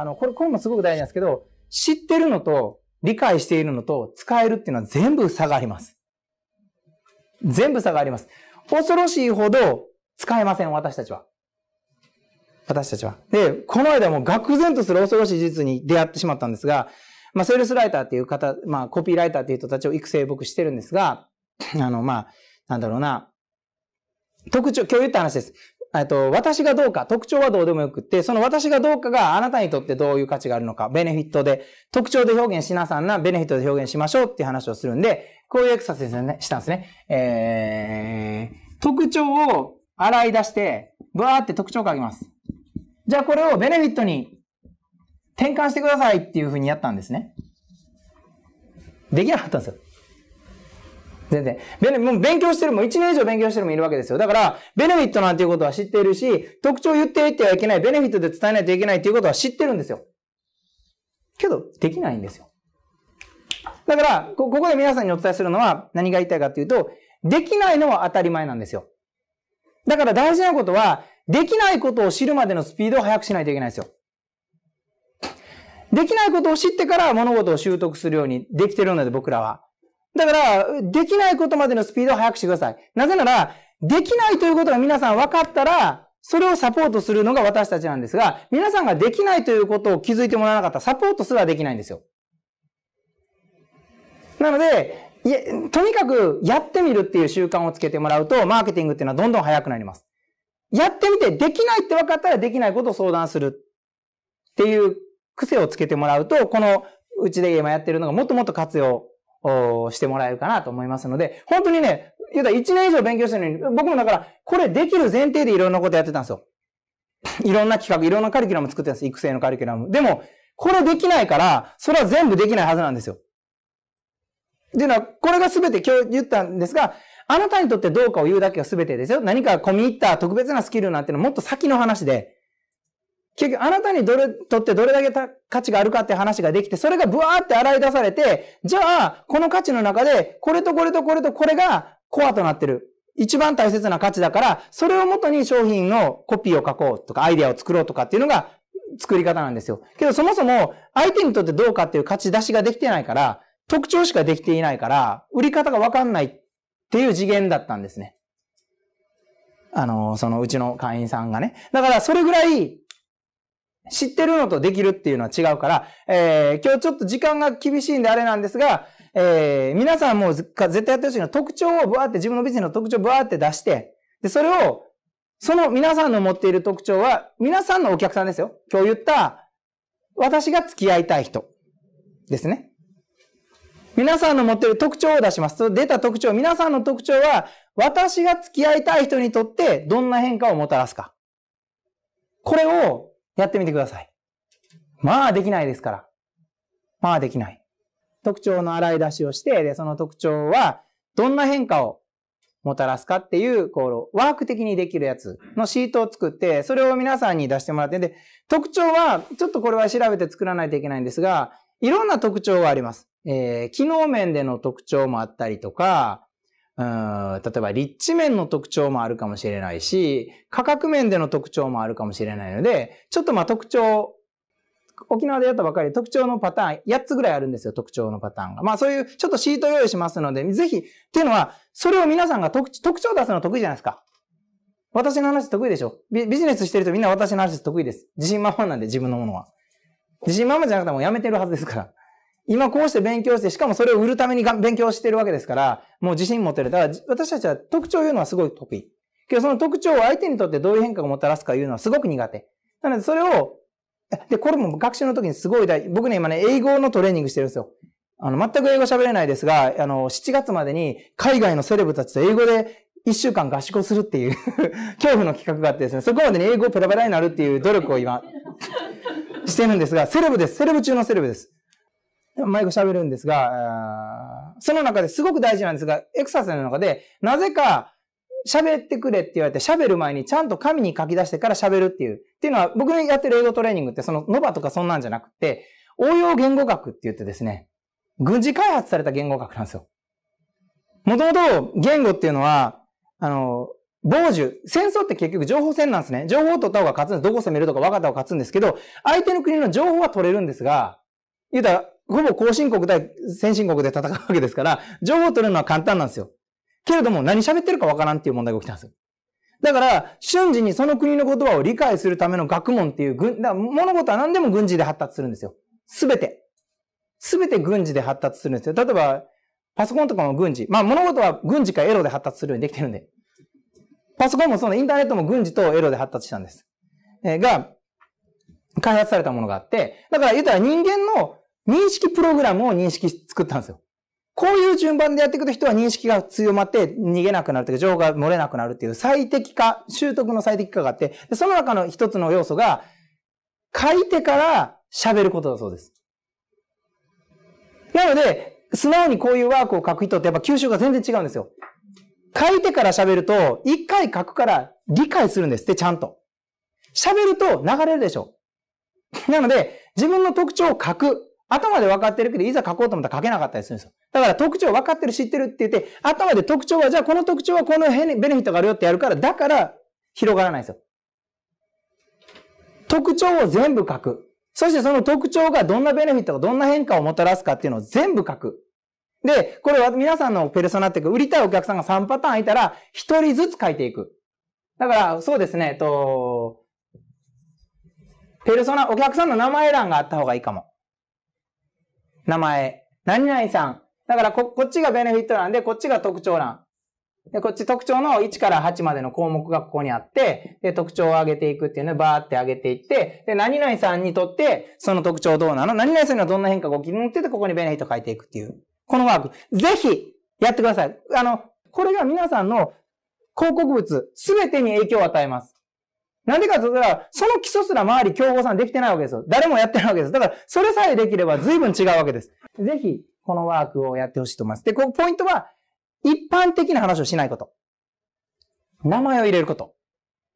あの、これ、これもすごく大事なんですけど、知ってるのと、理解しているのと、使えるっていうのは全部差があります。全部差があります。恐ろしいほど使えません、私たちは。私たちは。で、この間も愕然とする恐ろしい事実に出会ってしまったんですが、まあ、セールスライターっていう方、まあ、コピーライターっていう人たちを育成僕してるんですが、あの、まあ、なんだろうな、特徴、今日言った話です。えっと、私がどうか、特徴はどうでもよくって、その私がどうかがあなたにとってどういう価値があるのか、ベネフィットで、特徴で表現しなさんな、ベネフィットで表現しましょうっていう話をするんで、こういうエクササイズね、したんですね。えー、特徴を洗い出して、ブワーって特徴を書きます。じゃあこれをベネフィットに転換してくださいっていうふうにやったんですね。できなかったんですよ。全然。ベネ、もう勉強してるも、1年以上勉強してるもいるわけですよ。だから、ベネフィットなんていうことは知っているし、特徴を言っていってはいけない、ベネフィットで伝えないといけないっていうことは知ってるんですよ。けど、できないんですよ。だから、ここで皆さんにお伝えするのは、何が言いたいかっていうと、できないのは当たり前なんですよ。だから大事なことは、できないことを知るまでのスピードを速くしないといけないですよ。できないことを知ってから物事を習得するようにできてるので、僕らは。だから、できないことまでのスピードを速くしてください。なぜなら、できないということが皆さん分かったら、それをサポートするのが私たちなんですが、皆さんができないということを気づいてもらわなかったら、サポートすらできないんですよ。なので、いえ、とにかくやってみるっていう習慣をつけてもらうと、マーケティングっていうのはどんどん速くなります。やってみて、できないって分かったらできないことを相談するっていう癖をつけてもらうと、このうちで今やってるのがもっともっと活用してもらえるかなと思いますので、本当にね、言うたら1年以上勉強してるのに、僕もだから、これできる前提でいろんなことやってたんですよ。いろんな企画、いろんなカリキュラム作ってたんです。育成のカリキュラム。でも、これできないから、それは全部できないはずなんですよ。っていうのは、これが全て今日言ったんですが、あなたにとってどうかを言うだけが全てですよ。何か込み入った特別なスキルなんてのはもっと先の話で、結局あなたにどれ、とってどれだけ価値があるかって話ができて、それがブワーって洗い出されて、じゃあ、この価値の中で、これとこれとこれとこれがコアとなってる。一番大切な価値だから、それをもとに商品のコピーを書こうとか、アイデアを作ろうとかっていうのが作り方なんですよ。けどそもそも、相手にとってどうかっていう価値出しができてないから、特徴しかできていないから、売り方がわかんないっていう次元だったんですね。あの、そのうちの会員さんがね。だからそれぐらい知ってるのとできるっていうのは違うから、えー、今日ちょっと時間が厳しいんであれなんですが、えー、皆さんもう絶対やってほしいのは特徴をブワーって自分のビジネスの特徴をブワーって出して、で、それを、その皆さんの持っている特徴は、皆さんのお客さんですよ。今日言った、私が付き合いたい人ですね。皆さんの持っている特徴を出します。出た特徴、皆さんの特徴は、私が付き合いたい人にとってどんな変化をもたらすか。これをやってみてください。まあできないですから。まあできない。特徴の洗い出しをして、で、その特徴はどんな変化をもたらすかっていう、こう、ワーク的にできるやつのシートを作って、それを皆さんに出してもらって、で、特徴は、ちょっとこれは調べて作らないといけないんですが、いろんな特徴があります。えー、機能面での特徴もあったりとか、うん、例えば立地面の特徴もあるかもしれないし、価格面での特徴もあるかもしれないので、ちょっとまあ特徴、沖縄でやったばかりで特徴のパターン、8つぐらいあるんですよ、特徴のパターンが。まあそういう、ちょっとシート用意しますので、ぜひ、っていうのは、それを皆さんが特特徴出すの得意じゃないですか。私の話得意でしょビジネスしてるとみんな私の話得意です。自信満々なんで、自分のものは。自信満々じゃなくてもうやめてるはずですから。今こうして勉強して、しかもそれを売るために勉強してるわけですから、もう自信持てる。だから私たちは特徴を言うのはすごい得意。けどその特徴を相手にとってどういう変化をもたらすかいうのはすごく苦手。なのでそれを、で、これも学習の時にすごい大僕ね、今ね、英語のトレーニングしてるんですよ。あの、全く英語喋れないですが、あの、7月までに海外のセレブたちと英語で1週間合宿をするっていう 恐怖の企画があってですね、そこまでに英語ペラペラになるっていう努力を今してるんですが、セレブです。セレブ中のセレブです。毎回喋るんですが、その中ですごく大事なんですが、エクササイズの中で、なぜか喋ってくれって言われて、喋る前にちゃんと紙に書き出してから喋るっていう。っていうのは、僕のやってる英語トレーニングって、そのノバとかそんなんじゃなくて、応用言語学って言ってですね、軍事開発された言語学なんですよ。もともと言語っていうのは、あの、傍受。戦争って結局情報戦なんですね。情報を取った方が勝つんです。どこ攻めるとか分かった方が勝つんですけど、相手の国の情報は取れるんですが、言うたら、ほぼ後進国対先進国で戦うわけですから、情報を取るのは簡単なんですよ。けれども、何喋ってるかわからんっていう問題が起きたんですよ。だから、瞬時にその国の言葉を理解するための学問っていう、軍、だ物事は何でも軍事で発達するんですよ。すべて。すべて軍事で発達するんですよ。例えば、パソコンとかも軍事。まあ物事は軍事かエロで発達するようにできてるんで。パソコンもそのインターネットも軍事とエロで発達したんです。えー、が、開発されたものがあって、だから言ったら人間の認識プログラムを認識作ったんですよ。こういう順番でやっていくと人は認識が強まって逃げなくなるというか、情報が漏れなくなるっていう最適化、習得の最適化があって、その中の一つの要素が、書いてから喋ることだそうです。なので、素直にこういうワークを書く人ってやっぱ吸収が全然違うんですよ。書いてから喋ると、一回書くから理解するんですって、ちゃんと。喋ると流れるでしょ。なので、自分の特徴を書く。頭で分かってるけど、いざ書こうと思ったら書けなかったりするんですよ。だから特徴分かってる、知ってるって言って、頭で特徴は、じゃあこの特徴はこの辺にベネフィットがあるよってやるから、だから広がらないんですよ。特徴を全部書く。そしてその特徴がどんなベネフィットがどんな変化をもたらすかっていうのを全部書く。で、これは皆さんのペルソナっていうか、売りたいお客さんが3パターンいたら、1人ずつ書いていく。だから、そうですね、えっと、ペルソナ、お客さんの名前欄があった方がいいかも。名前、何々さん。だからこ、こっちがベネフィット欄で、こっちが特徴欄。で、こっち特徴の1から8までの項目がここにあって、で、特徴を上げていくっていうのをバーって上げていって、で、何々さんにとって、その特徴どうなの何々さんにはどんな変化が起きるのって言って、ここにベネフィット書いていくっていう。このワーク、ぜひ、やってください。あの、これが皆さんの広告物、すべてに影響を与えます。なんでかと言ったら、その基礎すら周り競合さんできてないわけですよ。誰もやってないわけです。だから、それさえできれば随分違うわけです。ぜひ、このワークをやってほしいと思います。で、ここポイントは、一般的な話をしないこと。名前を入れること。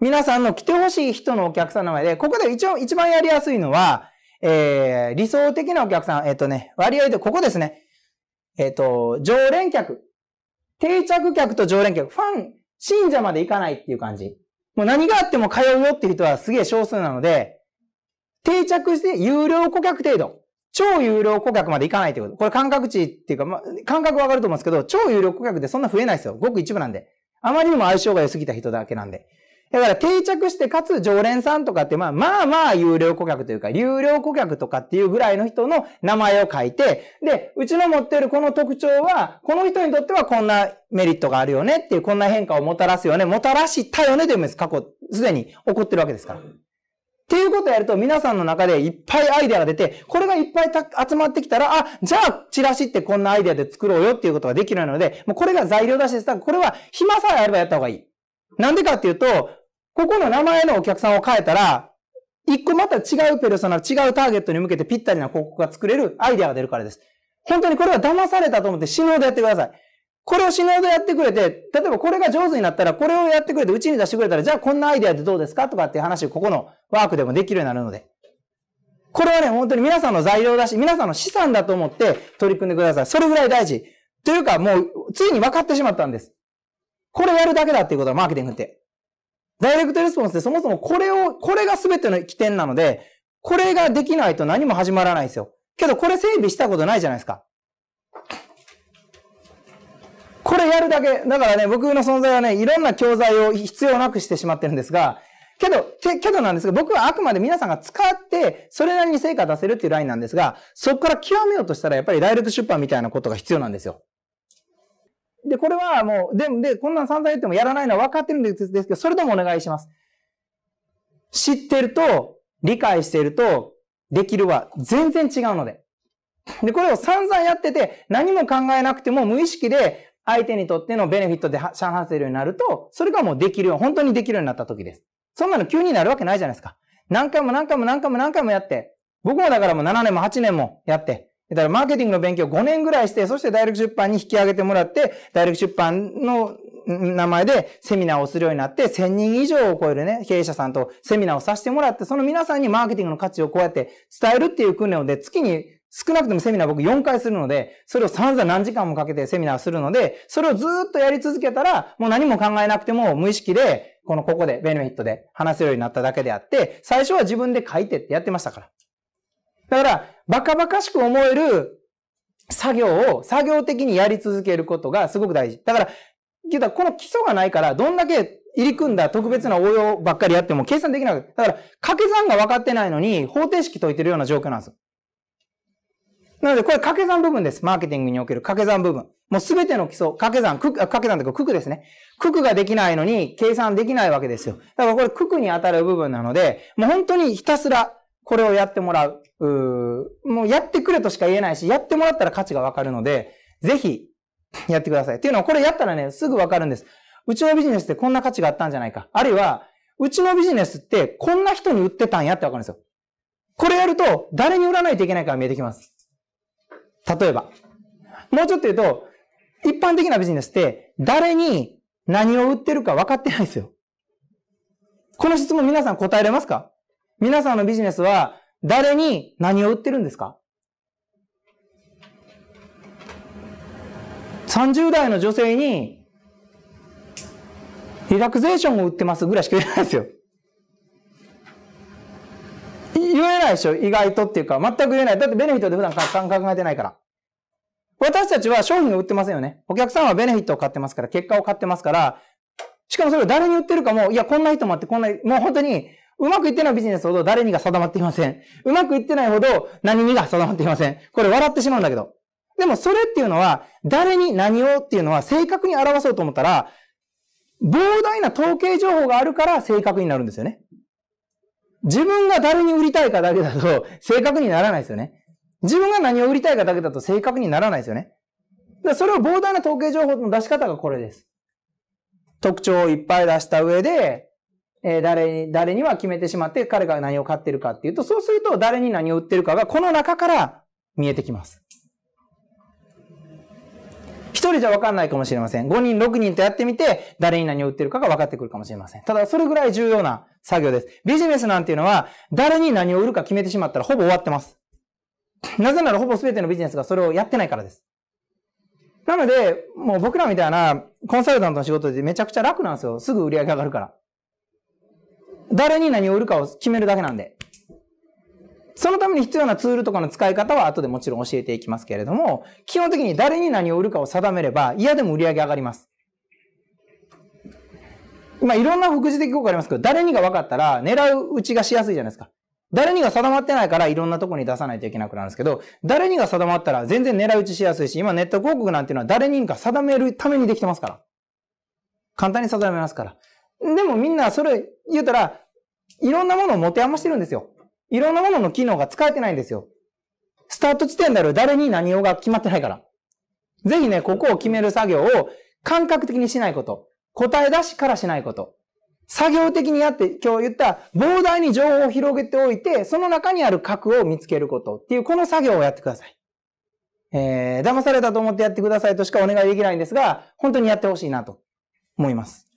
皆さんの来てほしい人のお客さんの前で、ここで一応一番やりやすいのは、えー、理想的なお客さん、えっ、ー、とね、割合で、ここですね。えっ、ー、と、常連客。定着客と常連客。ファン、信者まで行かないっていう感じ。もう何があっても通うよっていう人はすげえ少数なので、定着して有料顧客程度。超有料顧客までいかないってこと。これ感覚値っていうか、まあ、感覚わかると思うんですけど、超有料顧客でそんな増えないですよ。ごく一部なんで。あまりにも相性が良すぎた人だけなんで。だから定着して、かつ常連さんとかって、まあまあまあ有料顧客というか、有料顧客とかっていうぐらいの人の名前を書いて、で、うちの持ってるこの特徴は、この人にとってはこんなメリットがあるよねっていう、こんな変化をもたらすよね、もたらしたよねというんです。過去、すでに起こってるわけですから。っていうことをやると皆さんの中でいっぱいアイデアが出て、これがいっぱい集まってきたら、あ、じゃあチラシってこんなアイデアで作ろうよっていうことができるので、もうこれが材料出しです。だからこれは暇さえあればやった方がいい。なんでかっていうと、ここの名前のお客さんを変えたら、一個また違うペルソナ、違うターゲットに向けてぴったりな広告が作れるアイデアが出るからです。本当にこれは騙されたと思って死ぬほどやってください。これを死ぬほどやってくれて、例えばこれが上手になったら、これをやってくれて、うちに出してくれたら、じゃあこんなアイデアでどうですかとかっていう話をここのワークでもできるようになるので。これはね、本当に皆さんの材料だし、皆さんの資産だと思って取り組んでください。それぐらい大事。というか、もう、ついに分かってしまったんです。これやるだけだっていうことは、マーケティングって。ダイレクトレスポンスってそもそもこれを、これが全ての起点なので、これができないと何も始まらないですよ。けどこれ整備したことないじゃないですか。これやるだけ。だからね、僕の存在はね、いろんな教材を必要なくしてしまってるんですが、けど、けけどなんですが、僕はあくまで皆さんが使って、それなりに成果出せるっていうラインなんですが、そこから極めようとしたら、やっぱりダイレクト出版みたいなことが必要なんですよ。で、これはもう、で、で、こんなん散々言ってもやらないのは分かってるんですけど、それでもお願いします。知ってると、理解してると、できるは全然違うので。で、これを散々やってて、何も考えなくても無意識で相手にとってのベネフィットでシャンるようになると、それがもうできるよう、本当にできるようになった時です。そんなの急になるわけないじゃないですか。何回も何回も何回も何回もやって、僕もだからもう7年も8年もやって、だからマーケティングの勉強5年ぐらいして、そして大学出版に引き上げてもらって、大学出版の名前でセミナーをするようになって、1000人以上を超えるね、経営者さんとセミナーをさせてもらって、その皆さんにマーケティングの価値をこうやって伝えるっていう訓練をで、月に少なくともセミナー僕4回するので、それを散々何時間もかけてセミナーするので、それをずっとやり続けたら、もう何も考えなくても無意識で、このここでベネフィットで話せるようになっただけであって、最初は自分で書いてってやってましたから。だから、バカバカしく思える作業を作業的にやり続けることがすごく大事。だから、言ったこの基礎がないから、どんだけ入り組んだ特別な応用ばっかりやっても計算できない。だから、掛け算が分かってないのに方程式解いてるような状況なんです。なので、これ掛け算部分です。マーケティングにおける掛け算部分。もうすべての基礎、掛け算、掛け算というか、区区ですね。区区ができないのに計算できないわけですよ。だからこれ区区に当たる部分なので、もう本当にひたすらこれをやってもらう。うもうやってくれとしか言えないし、やってもらったら価値がわかるので、ぜひ、やってください。っていうのは、これやったらね、すぐわかるんです。うちのビジネスってこんな価値があったんじゃないか。あるいは、うちのビジネスってこんな人に売ってたんやってわかるんですよ。これやると、誰に売らないといけないから見えてきます。例えば。もうちょっと言うと、一般的なビジネスって、誰に何を売ってるか分かってないんですよ。この質問皆さん答えれますか皆さんのビジネスは誰に何を売ってるんですか ?30 代の女性にリラクゼーションを売ってますぐらいしか言えないですよ。言えないでしょ意外とっていうか、全く言えない。だってベネフィットで普段考えてないから。私たちは商品を売ってませんよね。お客さんはベネフィットを買ってますから、結果を買ってますから、しかもそれを誰に売ってるかも、いや、こんな人もあって、こんな、もう本当に、うまくいってないビジネスほど誰にが定まっていません。うまくいってないほど何にが定まっていません。これ笑ってしまうんだけど。でもそれっていうのは、誰に何をっていうのは正確に表そうと思ったら、膨大な統計情報があるから正確になるんですよね。自分が誰に売りたいかだけだと正確にならないですよね。自分が何を売りたいかだけだと正確にならないですよね。だそれを膨大な統計情報の出し方がこれです。特徴をいっぱい出した上で、え誰に、誰には決めてしまって、彼が何を買ってるかっていうと、そうすると誰に何を売ってるかがこの中から見えてきます。一人じゃ分かんないかもしれません。5人、6人とやってみて、誰に何を売ってるかが分かってくるかもしれません。ただ、それぐらい重要な作業です。ビジネスなんていうのは、誰に何を売るか決めてしまったらほぼ終わってます。なぜならほぼ全てのビジネスがそれをやってないからです。なので、もう僕らみたいなコンサルタントの仕事でめちゃくちゃ楽なんですよ。すぐ売り上げ上がるから。誰に何を売るかを決めるだけなんで。そのために必要なツールとかの使い方は後でもちろん教えていきますけれども、基本的に誰に何を売るかを定めれば、嫌でも売り上げ上がります。まあ、いろんな副次的効果ありますけど、誰にが分かったら狙う打ちがしやすいじゃないですか。誰にが定まってないからいろんなとこに出さないといけなくなるんですけど、誰にが定まったら全然狙い撃ちしやすいし、今ネット広告なんていうのは誰にか定めるためにできてますから。簡単に定めますから。でもみんなそれ言ったら、いろんなものを持て余してるんですよ。いろんなものの機能が使えてないんですよ。スタート地点である誰に何をが決まってないから。ぜひね、ここを決める作業を感覚的にしないこと。答え出しからしないこと。作業的にやって、今日言った膨大に情報を広げておいて、その中にある核を見つけることっていう、この作業をやってください。えー、騙されたと思ってやってくださいとしかお願いできないんですが、本当にやってほしいなと思います。